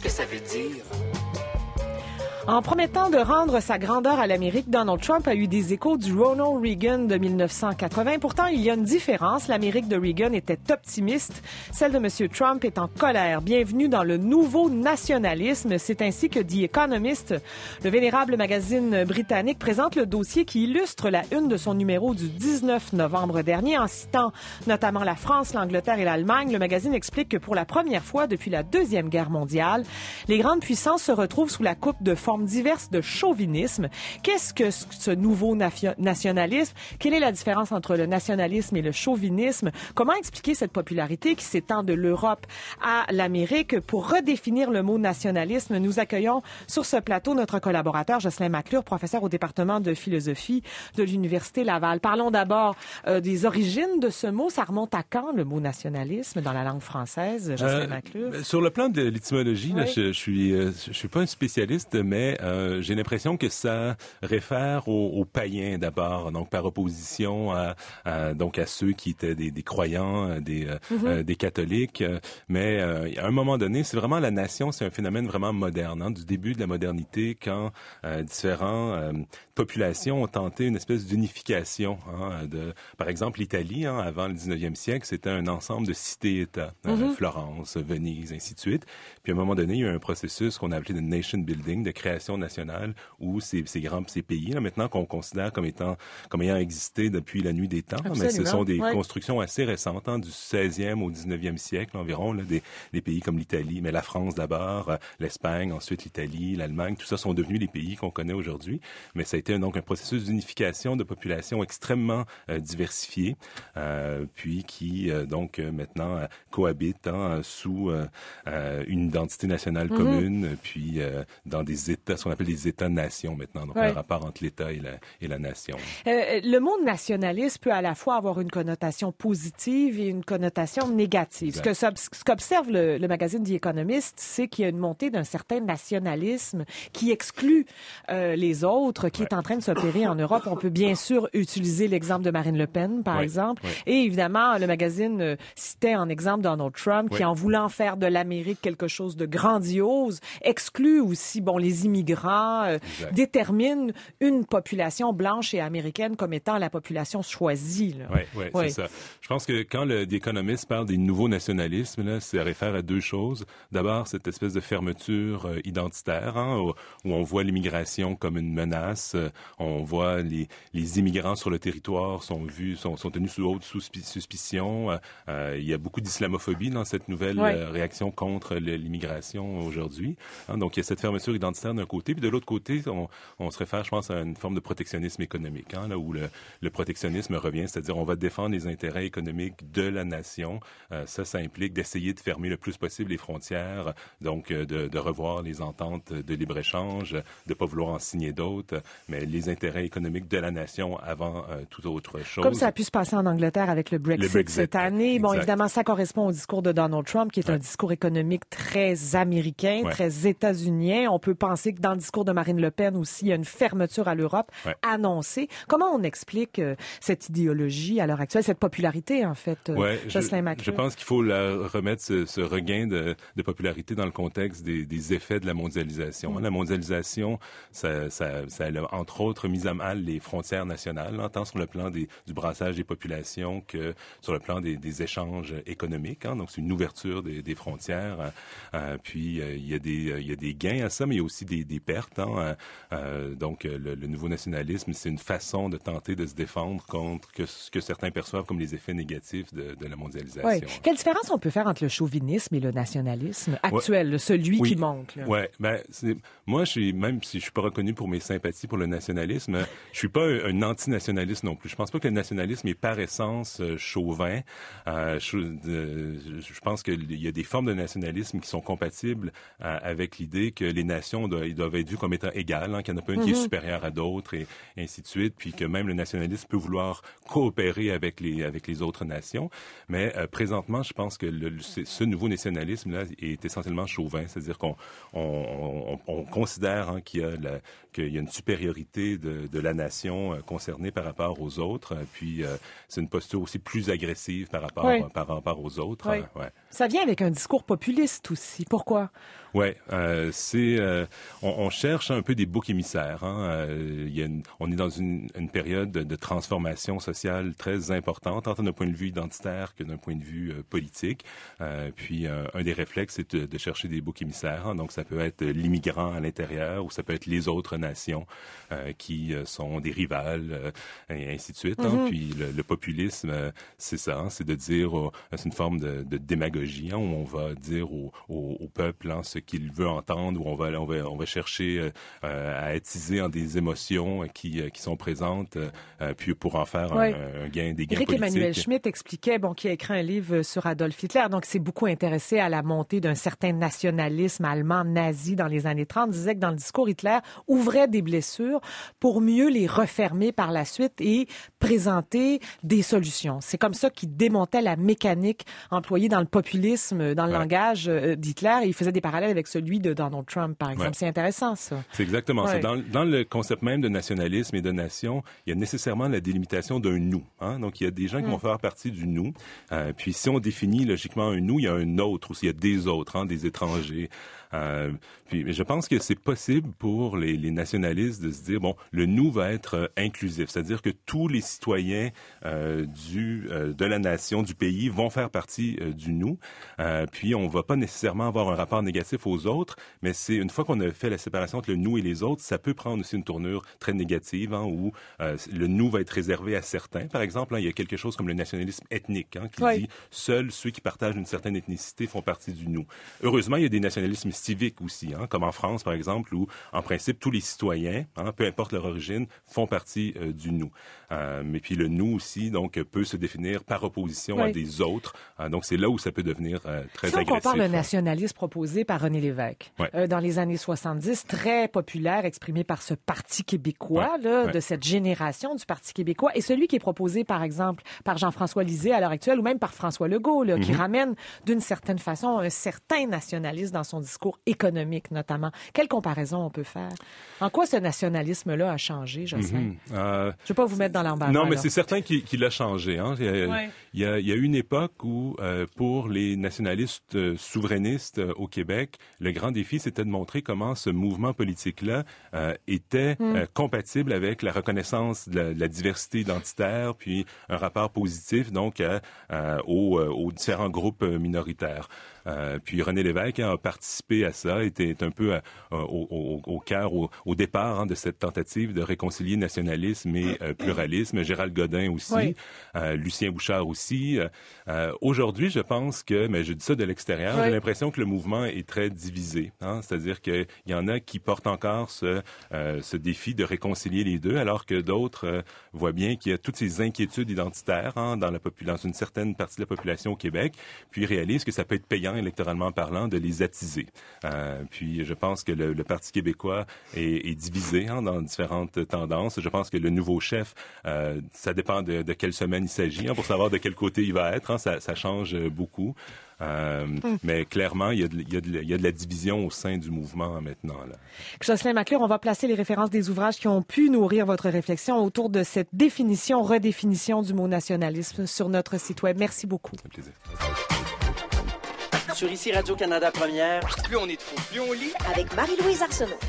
quest ce que ça veut dire? En promettant de rendre sa grandeur à l'Amérique, Donald Trump a eu des échos du Ronald Reagan de 1980. Pourtant, il y a une différence. L'Amérique de Reagan était optimiste. Celle de M. Trump est en colère. Bienvenue dans le nouveau nationalisme. C'est ainsi que dit Economist, le vénérable magazine britannique, présente le dossier qui illustre la une de son numéro du 19 novembre dernier en citant notamment la France, l'Angleterre et l'Allemagne. Le magazine explique que pour la première fois depuis la Deuxième Guerre mondiale, les grandes puissances se retrouvent sous la coupe de diverses de chauvinisme. Qu'est-ce que ce nouveau nationalisme? Quelle est la différence entre le nationalisme et le chauvinisme? Comment expliquer cette popularité qui s'étend de l'Europe à l'Amérique? Pour redéfinir le mot nationalisme, nous accueillons sur ce plateau notre collaborateur Jocelyn Maclure, professeur au département de philosophie de l'Université Laval. Parlons d'abord euh, des origines de ce mot. Ça remonte à quand, le mot nationalisme, dans la langue française, Jocelyn euh, Sur le plan de l'étymologie, je, je, suis, euh, je suis pas un spécialiste, mais euh, j'ai l'impression que ça réfère aux, païens d'abord, donc par opposition à, donc à ceux qui étaient des, croyants, euh, des, euh, mhm. des catholiques. Mais à un moment donné, c'est vraiment la nation, c'est un phénomène vraiment moderne, hein, du début de la modernité, quand différentes populations ont tenté une espèce d'unification. Hein, de, par exemple, l'Italie, hein, avant le 19e siècle, c'était un ensemble de cités-États, mhm. Florence, Venise, ainsi de suite. Puis à un moment donné, il y a eu un processus qu'on a appelé de nation building, de création nationale ou ces, grands ces pays là maintenant qu'on considère comme étant comme ayant existé depuis la nuit des temps, mais ce sont des constructions assez récentes hein, du 16e au 19e siècle environ des, pays comme l'Italie, mais la France d'abord, euh, l'Espagne, ensuite l'Italie, l'Allemagne, tout ça sont devenus les pays qu'on connaît aujourd'hui, mais ça a été donc un processus d'unification de populations extrêmement euh, diversifiées euh, puis qui donc maintenant cohabitent hein, sous une identité nationale mm-hmm. commune puis dans des états ce qu'on appelle les États-nations maintenant, donc le rapport entre l'État et la, et la nation. Euh, le monde nationaliste peut à la fois avoir une connotation positive et une connotation négative. que Ce qu'observe le, magazine The Economist, c'est qu'il y a une montée d'un certain nationalisme qui exclut euh, les autres, qui est en train de s'opérer en Europe. On peut bien sûr utiliser l'exemple de Marine Le Pen, par exemple. Et évidemment, le magazine euh, citait en exemple Donald Trump, qui en voulant faire de l'Amérique quelque chose de grandiose, exclut aussi bon les immigrants immigrants euh, détermine une population blanche et américaine comme étant la population choisie. Oui, oui, c'est ça. Je pense que quand l'économiste parle des nouveaux nationalismes, ça réfère à deux choses. D'abord, cette espèce de fermeture euh, identitaire, hein, où, on voit l'immigration comme une menace, euh, on voit les, immigrants sur le territoire sont vus, sont, tenus sous haute suspicion. il y a beaucoup d'islamophobie dans cette nouvelle réaction contre l'immigration aujourd'hui. Hein. donc, il y a cette fermeture identitaire côté, puis de l'autre côté, on, se réfère, je pense, à une forme de protectionnisme économique, hein, là où le, protectionnisme revient, c'est-à-dire on va défendre les intérêts économiques de la nation. Euh, ça, ça implique d'essayer de fermer le plus possible les frontières, donc euh, de, revoir les ententes de libre-échange, de pas vouloir en signer d'autres, mais les intérêts économiques de la nation avant euh, tout autre chose. Comme ça a pu se passer en Angleterre avec le Brexit, cette année. Bon, évidemment, ça correspond au discours de Donald Trump, qui est un discours économique très américain, très états-unien. On peut penser dans le discours de Marine Le Pen aussi, il y a une fermeture à l'Europe annoncée. Comment on explique euh, cette idéologie à l'heure actuelle, cette popularité, en fait, euh, Jocelyn Je pense qu'il faut remettre ce, regain de, popularité dans le contexte des, effets de la mondialisation. Hein. Mm. La mondialisation, ça, a entre autres mis à mal les frontières nationales, hein, tant sur le plan du brassage des populations que sur le plan des, échanges économiques. Hein. donc, c'est une ouverture des, frontières. Euh, puis, il y, des, il y a des gains à ça, mais il y a aussi des des, pertes. Hein. Euh, euh, donc, euh, le, nouveau nationalisme, c'est une façon de tenter de se défendre contre ce que certains perçoivent comme les effets négatifs de, la mondialisation. Hein. Quelle différence on peut faire entre le chauvinisme et le nationalisme actuel, celui qui manque? Ouais, ben, moi, je suis, même si je suis pas reconnu pour mes sympathies pour le nationalisme, je suis pas un, anti antinationaliste non plus. Je pense pas que le nationalisme est par essence chauvin. je, je, pense qu'il y a des formes de nationalisme qui sont compatibles avec l'idée que les nations doivent, doivent être vus comme étant égales, hein, qu'il n'y en a pas une qui est mhm. supérieure à d'autres et, ainsi de suite, puis que même le nationalisme peut vouloir coopérer avec les, autres nations. Mais euh, présentement, je pense que ce nouveau nationalisme-là est essentiellement chauvin, c'est-à-dire qu'on considère hein, qu'il y, a une supériorité de, la nation euh, concernée par rapport aux autres, puis euh, c'est une posture aussi plus agressive par rapport, par aux autres. Oui. Ouais. Ça vient avec un discours populiste aussi. Pourquoi? Ouais, euh, c'est euh, on, cherche un peu des boucs émissaires. Hein. Euh, on est dans une, période de, transformation sociale très importante, tant d'un point de vue identitaire que d'un point de vue politique. puis un des réflexes, c'est de, chercher des boucs émissaires. Hein. Donc ça peut être l'immigrant à l'intérieur, ou ça peut être les autres nations qui sont des rivales, et ainsi de suite. Hein. Mm-hmm. Puis le, populisme, c'est ça, c'est de dire, c'est une forme de démagogie Hein, où on va dire au, peuple hein, ce qu'il veut entendre, où on va, on va chercher euh, euh, à attiser en hein, des émotions euh, qui, sont présentes, puis pour en faire un, gain, des gains Éric Emmanuel Schmitt expliquait, bon, qui a écrit un livre sur Adolf Hitler, donc c'est beaucoup intéressé à la montée d'un certain nationalisme allemand nazi dans les années 30, disait que dans le discours, Hitler ouvrait des blessures pour mieux les refermer par la suite et présenter des solutions. C'est comme ça qu'il démontait la mécanique employée dans le dans le langage euh, d'Hitler. Il faisait des parallèles avec celui de Donald Trump, par exemple. C'est intéressant, ça. C'est exactement ça. Dans, le concept même de nationalisme et de nation, il y a nécessairement la délimitation d'un nous. Hein. Donc, il y a des gens qui vont mm. faire partie du nous. Euh, puis, si on définit logiquement un nous, il y a un autre aussi. Il y a des autres, hein, des étrangers. Euh, puis je pense que c'est possible pour les, nationalistes de se dire, bon, le nous va être euh, inclusif, c'est-à-dire que tous les citoyens euh, du, de la nation, du pays, vont faire partie du nous. puis on va pas nécessairement avoir un rapport négatif aux autres, mais c'est une fois qu'on a fait la séparation entre le nous et les autres, ça peut prendre aussi une tournure très négative, hein, où le nous va être réservé à certains. Par exemple, hein, il y a quelque chose comme le nationalisme ethnique, hein, qui dit, seuls ceux qui partagent une certaine ethnicité font partie du nous. Heureusement, il y a des nationalismes civique aussi, hein, comme en France, par exemple, où, en principe, tous les citoyens, hein, peu importe leur origine, font partie euh, du nous. Euh, mais puis le nous aussi, donc, peut se définir par opposition à des autres. Euh, donc, c'est là où ça peut devenir très agressif. Si on compare le hein. nationalisme proposé par René Lévesque, dans les années 70, très populaire, exprimé par ce Parti québécois, de cette génération du Parti québécois, et celui qui est proposé, par exemple, par Jean-François Lisée à l'heure actuelle, ou même par François Legault, qui mhm. ramène d'une certaine façon un certain nationalisme dans son discours économique notamment. Quelle comparaison on peut faire? En quoi ce nationalisme-là a changé, mhm. euh, je Je ne vais pas vous mettre dans l'embarras. Non, mais c'est certain qu'il a changé. Hein. Il, y a, eu il, y a, une époque où, euh, pour les nationalistes euh, souverainistes au Québec, le grand défi, c'était de montrer comment ce mouvement politique-là était mhm. compatible avec la reconnaissance de la, diversité identitaire, puis un rapport positif donc aux différents groupes minoritaires. Euh, puis René Lévesque hein, a participé à ça, était un peu euh, euh, au, au cœur, au, départ hein, de cette tentative de réconcilier nationalisme et pluralisme. Gérald Godin aussi, Lucien Bouchard aussi. Aujourd'hui, je pense que, mais je dis ça de l'extérieur, j'ai l'impression que le mouvement est très divisé. Hein. C'est-à-dire qu'il y en a qui portent encore ce, ce défi de réconcilier les deux, alors que d'autres voient bien qu'il y a toutes ces inquiétudes identitaires dans, la dans une certaine partie de la population au Québec, puis réalisent que ça peut être payant électoralement parlant de les attiser. Euh, puis je pense que le, Parti québécois est, divisé hein, dans différentes tendances. Je pense que le nouveau chef, euh, ça dépend de, quelle semaine il s'agit hein, pour savoir de quel côté il va être. Hein, ça, change beaucoup. Euh, hmm. Mais clairement, il y, a de, la division au sein du mouvement maintenant. Là. Jocelyn on va placer les références des ouvrages qui ont pu nourrir votre réflexion autour de cette définition, redéfinition du mot nationalisme sur notre site web. Merci beaucoup. Un plaisir sur ICI Radio-Canada Première. Plus on est de fous, plus on lit. Avec Marie-Louise Arsenault.